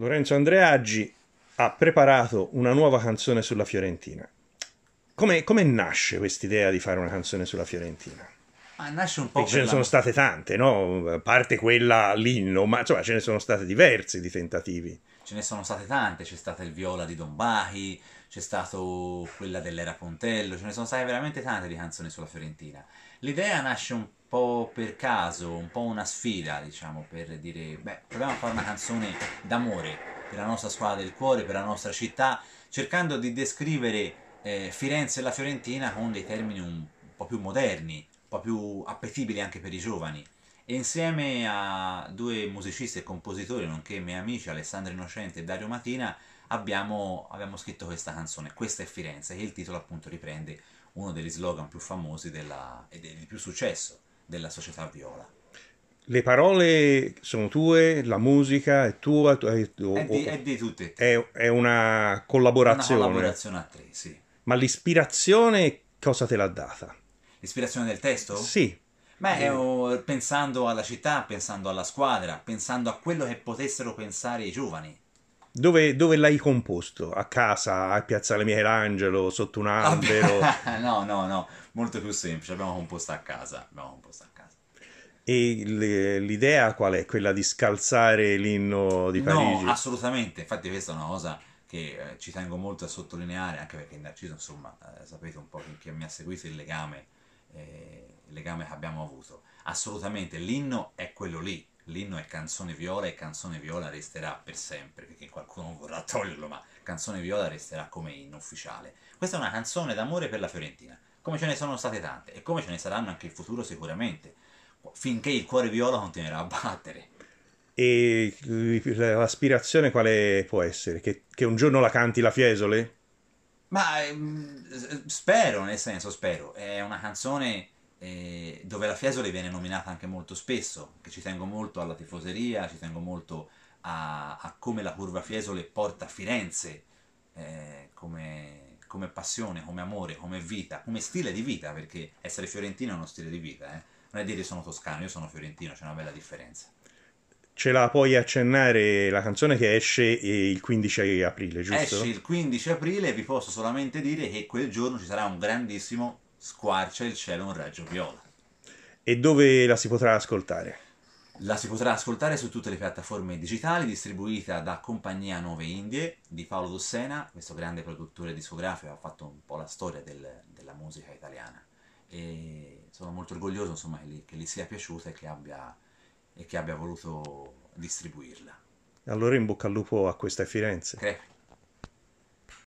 Lorenzo Andreaggi ha preparato una nuova canzone sulla Fiorentina. Come, come nasce quest'idea di fare una canzone sulla Fiorentina? Ma nasce un po' ce ne la... sono state tante, no? A parte quella l'inno, ma insomma ce ne sono state diversi di tentativi. Ce ne sono state tante, c'è stata il viola di Don Bachi, c'è stata quella dell'era Pontello, ce ne sono state veramente tante di canzoni sulla Fiorentina. L'idea nasce un po' po' per caso, un po' una sfida, diciamo, per dire, beh, proviamo a fare una canzone d'amore per la nostra squadra del cuore, per la nostra città, cercando di descrivere eh, Firenze e la Fiorentina con dei termini un po' più moderni, un po' più appetibili anche per i giovani. E insieme a due musicisti e compositori, nonché miei amici Alessandro Innocente e Dario Matina, abbiamo, abbiamo scritto questa canzone, Questa è Firenze, che il titolo appunto riprende uno degli slogan più famosi della, e del più successo della società viola. Le parole sono tue, la musica è tua, è, è, di, è di tutte. È, è, una collaborazione. Una collaborazione a tre, sì. Ma l'ispirazione cosa te l'ha data? L'ispirazione del testo? Sì. Beh, eh. pensando alla città, pensando alla squadra, pensando a quello che potessero pensare i giovani. Dove, dove, l'hai composto? A casa, a Piazzale Michelangelo, sotto un albero? no, no, no, molto più semplice, abbiamo composto a casa, abbiamo composto a casa. E l'idea qual è? Quella di scalzare l'inno di Parigi? No, assolutamente, infatti questa è una cosa che eh, ci tengo molto a sottolineare, anche perché in Narciso, insomma, eh, sapete un po' chi, mi ha seguito il legame, eh, il legame che abbiamo avuto. Assolutamente, l'inno è quello lì, l'inno è Canzone Viola e Canzone Viola resterà per sempre, perché qualcuno vorrà toglierlo, ma Canzone Viola resterà come inno ufficiale. Questa è una canzone d'amore per la Fiorentina, come ce ne sono state tante e come ce ne saranno anche in futuro sicuramente, finché il cuore viola continuerà a battere. E l'aspirazione quale può essere? Che, che un giorno la canti la Fiesole? Ma ehm, spero, nel senso spero, è una canzone eh, dove la Fiesole viene nominata anche molto spesso, che ci tengo molto alla tifoseria, ci tengo molto a, a come la curva Fiesole porta Firenze eh, come, come, passione, come amore, come vita, come stile di vita, perché essere fiorentino è uno stile di vita, eh. non è dire sono toscano, io sono fiorentino, c'è una bella differenza. Ce la puoi accennare la canzone che esce eh, il 15 aprile, giusto? Esce il 15 aprile e vi posso solamente dire che quel giorno ci sarà un grandissimo squarcia il cielo un raggio viola. E dove la si potrà ascoltare? La si potrà ascoltare su tutte le piattaforme digitali, distribuita da Compagnia Nove Indie di Paolo Dossena, questo grande produttore discografico, che ha fatto un po' la storia del, della musica italiana. E sono molto orgoglioso insomma, che, gli, che gli sia piaciuta e che abbia, e che abbia voluto distribuirla. Allora in bocca al lupo a questa Firenze. Eh.